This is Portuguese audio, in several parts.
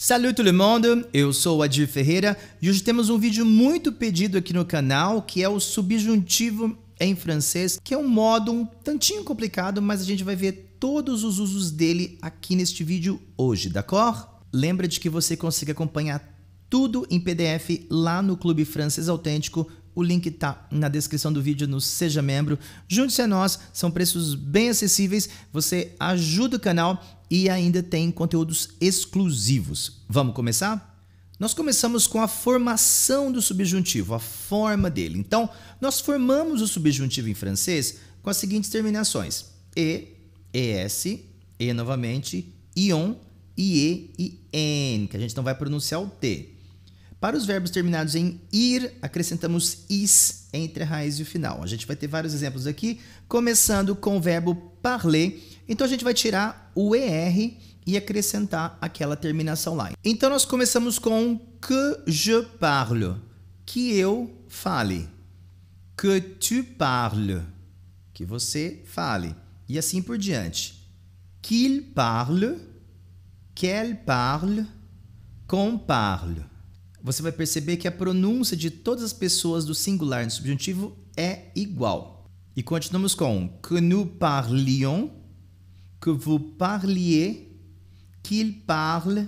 Salut todo mundo, eu sou o Adir Ferreira e hoje temos um vídeo muito pedido aqui no canal que é o subjuntivo em francês, que é um modo um tantinho complicado, mas a gente vai ver todos os usos dele aqui neste vídeo hoje, d'accord? Lembra de que você consegue acompanhar tudo em PDF lá no Clube Francês Autêntico o link está na descrição do vídeo no Seja Membro. Junte-se a nós, são preços bem acessíveis. Você ajuda o canal e ainda tem conteúdos exclusivos. Vamos começar? Nós começamos com a formação do subjuntivo, a forma dele. Então, nós formamos o subjuntivo em francês com as seguintes terminações: e, es, e novamente, ion, ie e n, que a gente não vai pronunciar o t. Para os verbos terminados em ir, acrescentamos is entre a raiz e o final. A gente vai ter vários exemplos aqui, começando com o verbo parler. Então a gente vai tirar o er e acrescentar aquela terminação lá. Então nós começamos com que je parle, que eu fale. Que tu parles, que você fale. E assim por diante. Qu'il parle, qu'elle parle, qu'on parle você vai perceber que a pronúncia de todas as pessoas do singular no subjuntivo é igual. E continuamos com que nous parlions, que vous parliez, qu'il parle,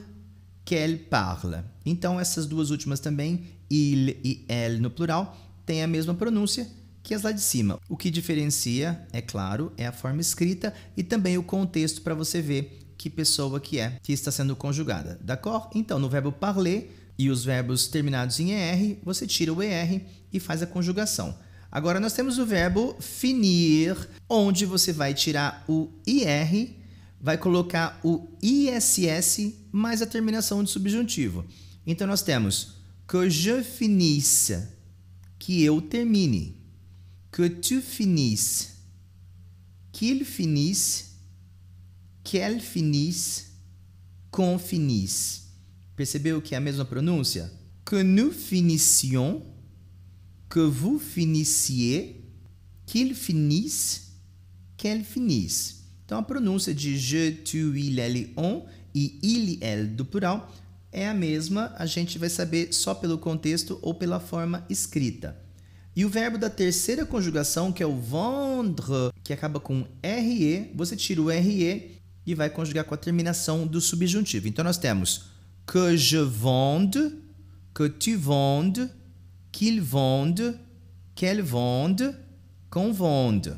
qu'elle parle. Então essas duas últimas também, il e elle no plural, têm a mesma pronúncia que as lá de cima. O que diferencia, é claro, é a forma escrita e também o contexto para você ver que pessoa que é que está sendo conjugada. D'accord? Então, no verbo parler, e os verbos terminados em ER, você tira o ER e faz a conjugação. Agora nós temos o verbo finir, onde você vai tirar o IR, vai colocar o ISS mais a terminação de subjuntivo. Então nós temos que je finisse, que eu termine. Que tu finisse, qu'il finisse, qu'elle finisse, qu'on finisse. Percebeu que é a mesma pronúncia? Que nous finissions, que vous finissiez, qu'il finisse, qu'elle finisse. Então a pronúncia de je, tu, il, elle, on e il, elle do plural é a mesma, a gente vai saber só pelo contexto ou pela forma escrita. E o verbo da terceira conjugação, que é o vendre, que acaba com RE, você tira o RE e vai conjugar com a terminação do subjuntivo. Então nós temos que je vende, que tu vende, qu'il vende, qu'elle vende, qu'on vende,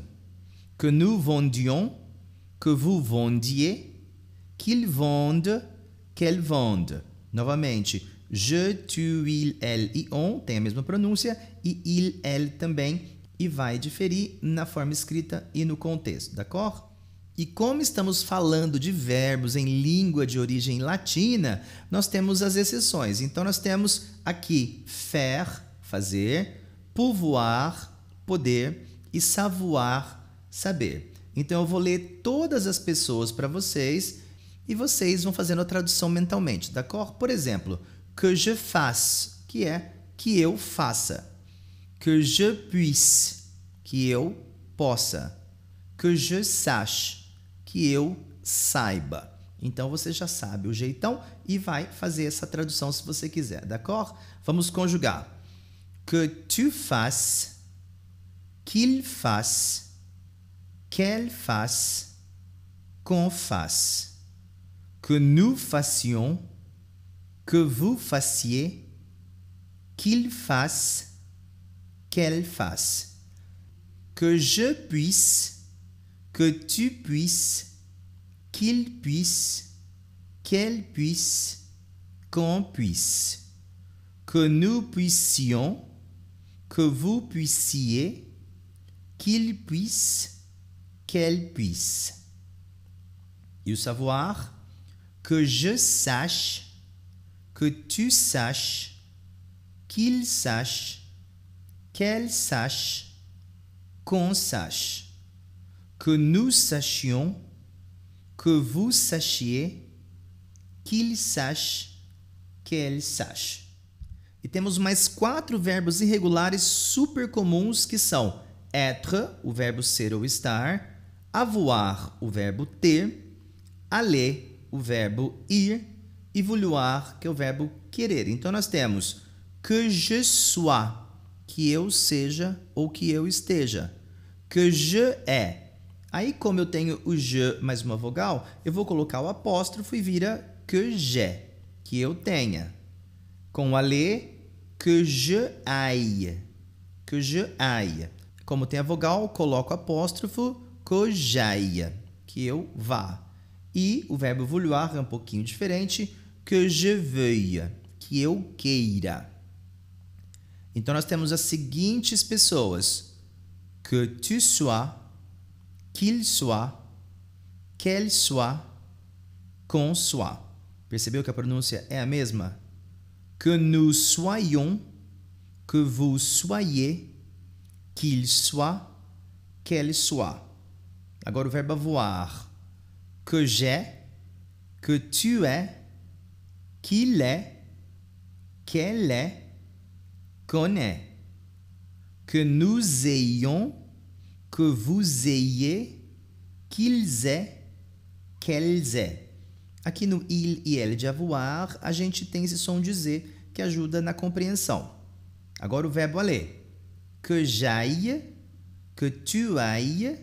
que nous vendions, que vous vendiez, qu'il vende, qu'elle vende. Novamente, je, tu, il, elle e on tem a mesma pronúncia e il, elle também e vai diferir na forma escrita e no contexto, d'accord? E como estamos falando de verbos em língua de origem latina, nós temos as exceções. Então, nós temos aqui faire, fazer, pouvoir, poder e savoir, saber. Então, eu vou ler todas as pessoas para vocês e vocês vão fazendo a tradução mentalmente, tá? Por exemplo, que je fasse, que é que eu faça. Que je puisse, que eu possa. Que je sache, que eu saiba. Então você já sabe o jeitão e vai fazer essa tradução se você quiser, d'accord? Vamos conjugar. Que tu fasses, qu'il fasse, qu'elle fasse, qu'on fasse. Que nous fassions, que vous fassiez, qu'il fasse, qu'elle fasse. Que je puisse, que tu puisses, qu'il puisse, qu'elle puisse, qu'on puisse, que nous puissions, que vous puissiez, qu'il puisse, qu'elle puisse. Et savoir que je sache, que tu saches, qu'il sache, qu'elle sache, qu'on sache que nous sachions, que vous sachiez, qu'il sache, qu'elle sache. E temos mais quatro verbos irregulares super comuns que são être, o verbo ser ou estar, avoir, o verbo ter, aller, o verbo ir e vouloir, que é o verbo querer. Então nós temos que je sois, que eu seja ou que eu esteja. Que je é, Aí, como eu tenho o je mais uma vogal, eu vou colocar o apóstrofo e vira que je, que eu tenha. Com a lê, que je aille, que je aille. Como tem a vogal, coloco o apóstrofo, que j'aille, que eu vá. E o verbo vouloir é um pouquinho diferente, que je veuille, que eu queira. Então, nós temos as seguintes pessoas. Que tu sois, qu'il soit, qu'elle soit, qu'on soit. Percebeu que a pronúncia é a mesma? Que nous soyons, que vous soyez, qu'il soit, qu'elle soit. Agora o verbo voar. Que j'ai, que tu es, qu'il est, qu'elle est, qu'on est. Que nous ayons, que vous ayez, qu'ils aient, qu'elles aient. Aqui no il e ele de avoir, a gente tem esse som de Z que ajuda na compreensão. Agora o verbo aller. Que j'aille, que tu ailles,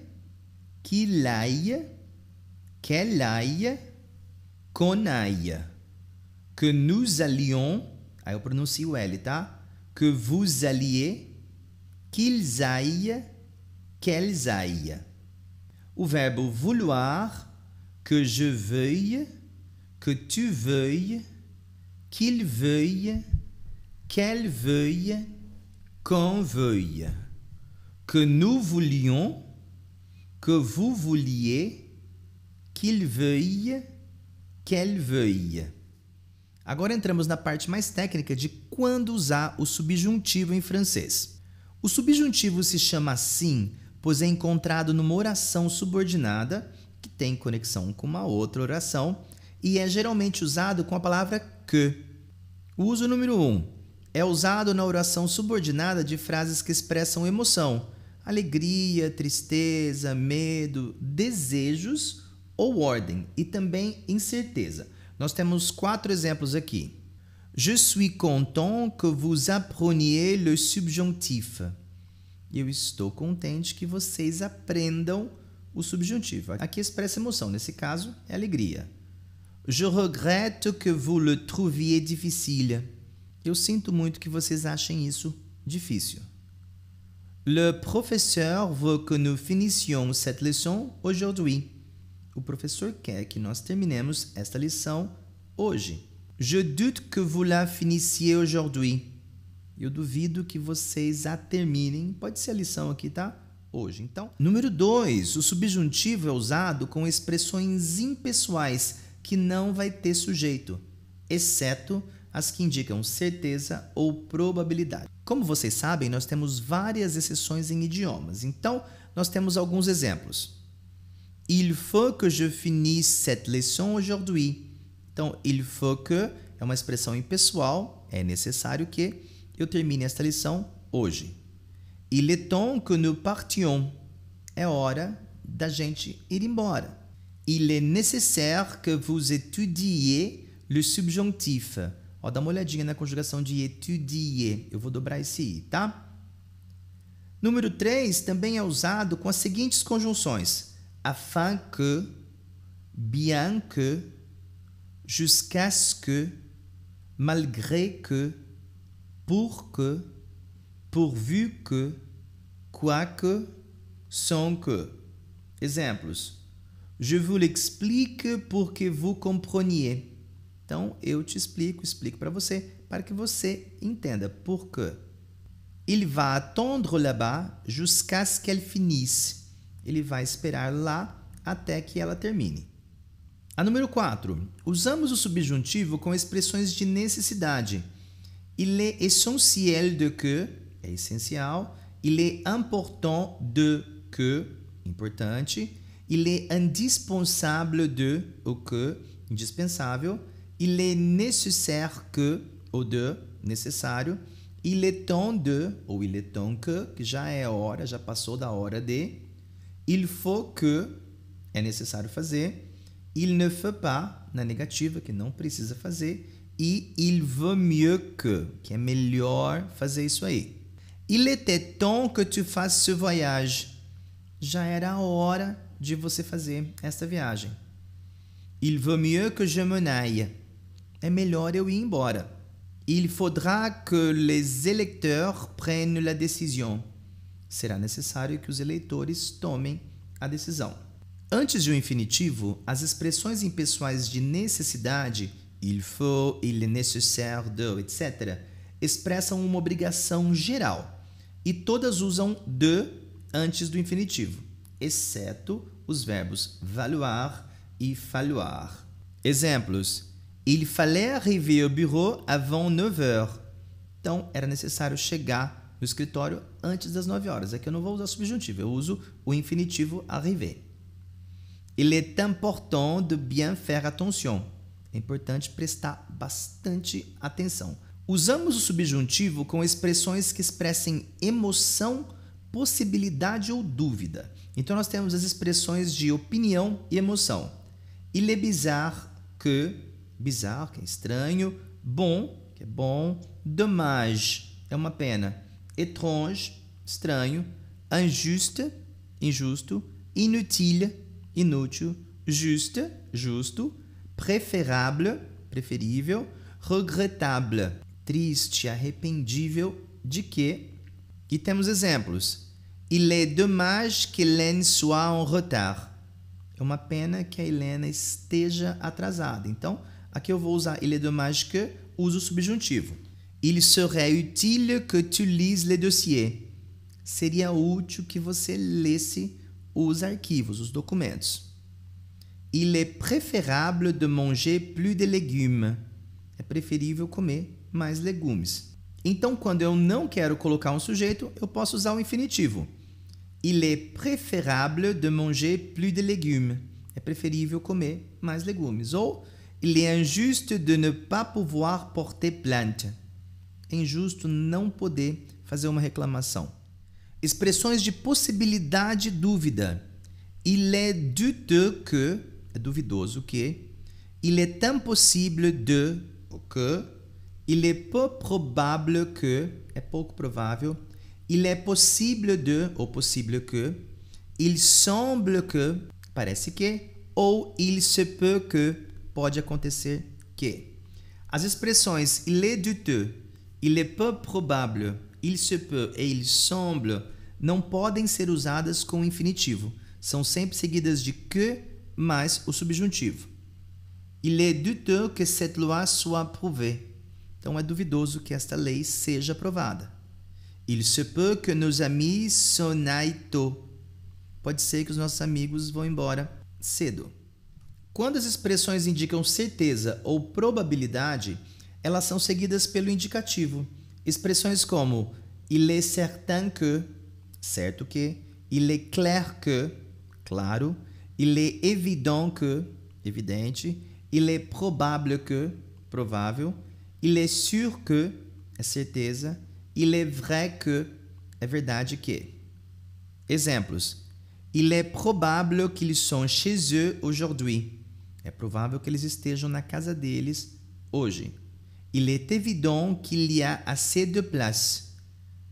qu'il aille, qu'elle aille, qu'on aille. Que nous allions, aí eu pronuncio o L, tá? Que vous alliez, qu'ils aillent, qu'elles aillent. O verbo vouloir, que je veuille, que tu veuille, qu'il veuille, qu'elle veuille, qu'on veuille. Que nous voulions, que vous vouliez, qu'il veuille, qu'elle veuille. Agora entramos na parte mais técnica de quando usar o subjuntivo em francês. O subjuntivo se chama assim pois é encontrado numa oração subordinada que tem conexão com uma outra oração e é geralmente usado com a palavra que. uso número 1 um, é usado na oração subordinada de frases que expressam emoção, alegria, tristeza, medo, desejos ou ordem e também incerteza. Nós temos quatro exemplos aqui. Je suis content que vous appreniez le subjonctif. E eu estou contente que vocês aprendam o subjuntivo. Aqui expressa emoção, nesse caso é alegria. Je regrette que vous le trouviez difficile. Eu sinto muito que vocês achem isso difícil. Le professeur veut que nous finissions cette leçon aujourd'hui. O professor quer que nós terminemos esta lição hoje. Je doute que vous la finissiez aujourd'hui. Eu duvido que vocês a terminem. Pode ser a lição aqui, tá? Hoje. Então, número 2, o subjuntivo é usado com expressões impessoais que não vai ter sujeito, exceto as que indicam certeza ou probabilidade. Como vocês sabem, nós temos várias exceções em idiomas. Então, nós temos alguns exemplos. Il faut que je finisse cette leçon aujourd'hui. Então, il faut que é uma expressão impessoal, é necessário que eu termine esta lição hoje. Il est temps que nous partions. É hora da gente ir embora. Il est nécessaire que vous étudiez le subjonctif. Ó, dá uma olhadinha na conjugação de étudier. Eu vou dobrar esse i, tá? Número 3 também é usado com as seguintes conjunções: afin que, bien que, jusqu'à ce que, malgré que, porque, que, pourvu que, quoique, sans que. Exemplos. Je vous l'explique pour que vous compreniez. Então, eu te explico, explico para você, para que você entenda por que. Il va attendre là-bas jusqu'à ce qu'elle finisse. Ele vai esperar lá até que ela termine. A número 4. Usamos o subjuntivo com expressões de necessidade. il est essentiel de que, essentiel, il est important de que, importante, il est indispensable de, ou que, indispensável, il est nécessaire que, ou de, nécessaire. il est temps de, ou il est temps que, que já é hora, já passou da hora de, il faut que, é necessário fazer, il ne faut pas, na negativa, que não precisa fazer, E il vaut mieux que, que é melhor fazer isso aí. Il était temps que tu fasses ce voyage. Já era a hora de você fazer esta viagem. Il vaut mieux que je me aille. É melhor eu ir embora. Il faudra que les électeurs prennent la décision. Será necessário que os eleitores tomem a decisão. Antes de um infinitivo, as expressões impessoais de necessidade il faut, il est nécessaire de, etc., expressam uma obrigação geral e todas usam de antes do infinitivo, exceto os verbos valoir e falloir. Exemplos: Il fallait arriver au bureau avant 9 heures. Então, era necessário chegar no escritório antes das 9 horas. Aqui é eu não vou usar subjuntivo, eu uso o infinitivo arriver. Il est important de bien faire attention. É importante prestar bastante atenção. Usamos o subjuntivo com expressões que expressem emoção, possibilidade ou dúvida. Então nós temos as expressões de opinião e emoção. Il est bizarre que, bizarre, que é estranho, bom, que é bom, dommage, é uma pena, étrange, estranho, injuste, injusto, inutile, inútil, juste, justo, preferável, preferível, regrettável, triste, arrependível, de que. E temos exemplos. Il est dommage Hélène soit en retard. É uma pena que a Helena esteja atrasada. Então, aqui eu vou usar il est dommage que, uso o subjuntivo. Il serait utile que tu lises les dossiers. Seria útil que você lesse os arquivos, os documentos. Il est préférable de manger plus de légumes. É preferível comer mais legumes. Então, quando eu não quero colocar um sujeito, eu posso usar o infinitivo. Il est préférable de manger plus de légumes. É preferível comer mais legumes. Ou il est injuste de ne pas pouvoir porter plainte. É injusto não poder fazer uma reclamação. Expressões de possibilidade e dúvida. Il est douteux que é duvidoso que il est impossible de, ou que, il est peu probable que, é pouco provável, il est possible de, ou possível que, il semble que, parece que, ou il se peut que, pode acontecer que. As expressões il est douteux, il est peu probable, il se peut e il semble não podem ser usadas com infinitivo. São sempre seguidas de que mais o subjuntivo. Il est douteux que cette loi soit approuvée. Então é duvidoso que esta lei seja aprovada. Il se peut que nos amis s'en Pode ser que os nossos amigos vão embora cedo. Quando as expressões indicam certeza ou probabilidade, elas são seguidas pelo indicativo. Expressões como il est certain que, certo que, il est clair que, claro, Il est évident que, evidente, il est probable que, provável, il est sûr que, é certeza, il est vrai que, é verdade que. Exemplos. Il est probable qu'ils sont chez eux aujourd'hui. É provável que eles estejam na casa deles hoje. Il est évident qu'il y a assez de place.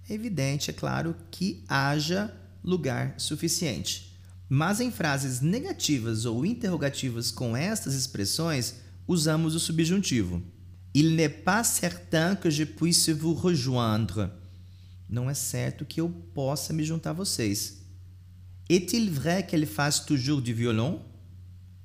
É evidente, é claro, que haja lugar suficiente. Mas em frases negativas ou interrogativas com estas expressões, usamos o subjuntivo. Il n'est pas certain que je puisse vous rejoindre. Não é certo que eu possa me juntar a vocês. Est-il vrai qu'elle fasse toujours du violon?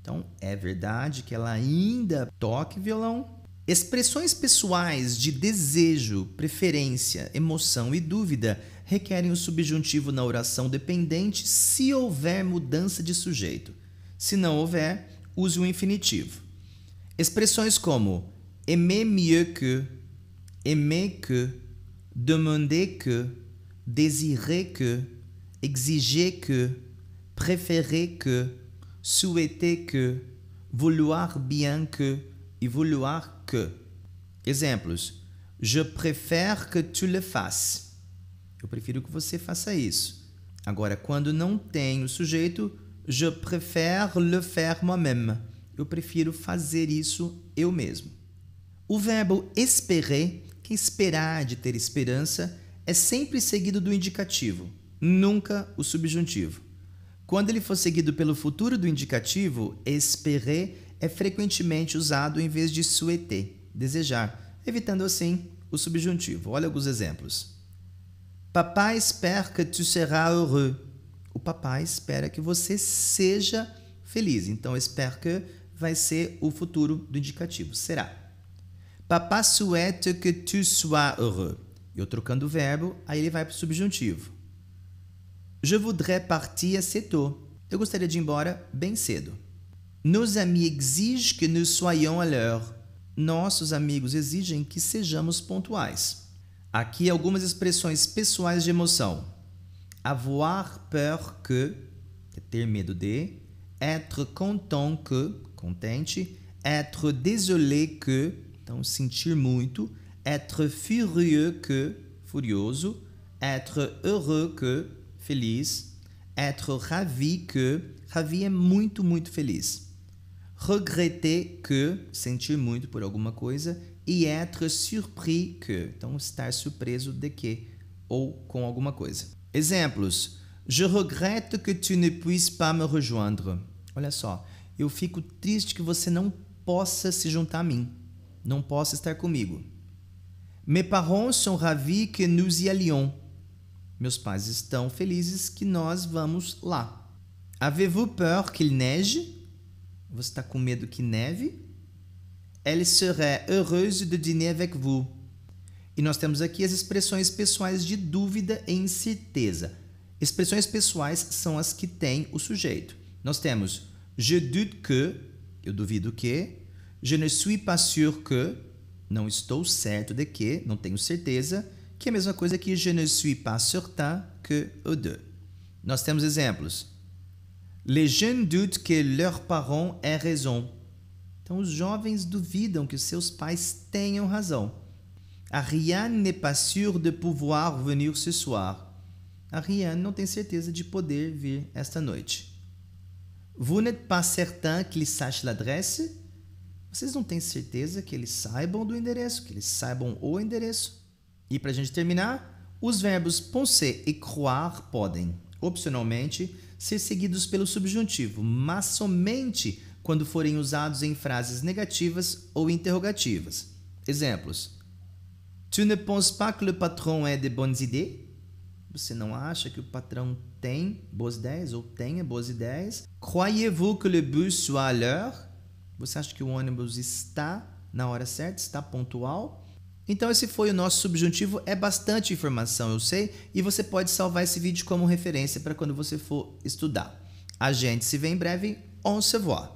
Então, é verdade que ela ainda toque violão? Expressões pessoais de desejo, preferência, emoção e dúvida requerem o subjuntivo na oração dependente se houver mudança de sujeito. Se não houver, use o infinitivo. Expressões como aimer mieux que, aimer que, demander que, désirer que, exiger que, préférer que, souhaiter que, vouloir bien que, e vouloir que. Exemplos. Je préfère que tu le fasses. Eu prefiro que você faça isso. Agora, quando não tem o sujeito, je préfère le faire moi-même. Eu prefiro fazer isso eu mesmo. O verbo espérer, que é esperar de ter esperança, é sempre seguido do indicativo, nunca o subjuntivo. Quando ele for seguido pelo futuro do indicativo, espérer é frequentemente usado em vez de souhaiter, desejar, evitando assim o subjuntivo. Olha alguns exemplos. Papai espera que tu seras heureux. O papai espera que você seja feliz. Então, espera que vai ser o futuro do indicativo. Será. Papa souhaite que tu sois heureux. Eu trocando o verbo, aí ele vai para o subjuntivo. Je voudrais partir assez tôt. Eu gostaria de ir embora bem cedo. Nos amis exigem que nous soyons à l'heure. Nossos amigos exigem que sejamos pontuais. Aqui algumas expressões pessoais de emoção. Avoir peur que, ter medo de. Être content que, contente. Être désolé que, então sentir muito. Être furieux que, furioso. Être heureux que, feliz. Être ravi que, ravi é muito, muito feliz regretter que, sentir muito por alguma coisa, e être surpris que. Então, estar surpreso de que ou com alguma coisa. Exemplos. Je regrette que tu ne puisses pas me rejoindre. Olha só. Eu fico triste que você não possa se juntar a mim. Não possa estar comigo. Mes parents sont ravis que nous y allions. Meus pais estão felizes que nós vamos lá. Avez-vous peur qu'il neige? Você está com medo que neve? Elle serait heureuse de dîner avec vous. E nós temos aqui as expressões pessoais de dúvida e incerteza. Expressões pessoais são as que tem o sujeito. Nós temos je doute que, eu duvido que, je ne suis pas sûr que, não estou certo de que, não tenho certeza, que é a mesma coisa que je ne suis pas certain que ou de. Nós temos exemplos. Les jeunes doutent que leurs parents aient raison. Então, os jovens duvidam que seus pais tenham razão. Ariane n'est pas sûre de pouvoir venir ce soir. Ariane não tem certeza de poder vir esta noite. Vous n'êtes pas certain qu'il sache l'adresse? Vocês não têm certeza que eles saibam do endereço, que eles saibam o endereço? E para a gente terminar, os verbos penser e croire podem, opcionalmente, ser seguidos pelo subjuntivo, mas somente quando forem usados em frases negativas ou interrogativas. Exemplos: Tu ne penses pas que le patron ait de bonnes idées? Você não acha que o patrão tem boas ideias ou tenha boas ideias? Croyez-vous que le bus soit à l'heure? Você acha que o ônibus está na hora certa, está pontual? Então esse foi o nosso subjuntivo, é bastante informação, eu sei, e você pode salvar esse vídeo como referência para quando você for estudar. A gente se vê em breve, on se voit!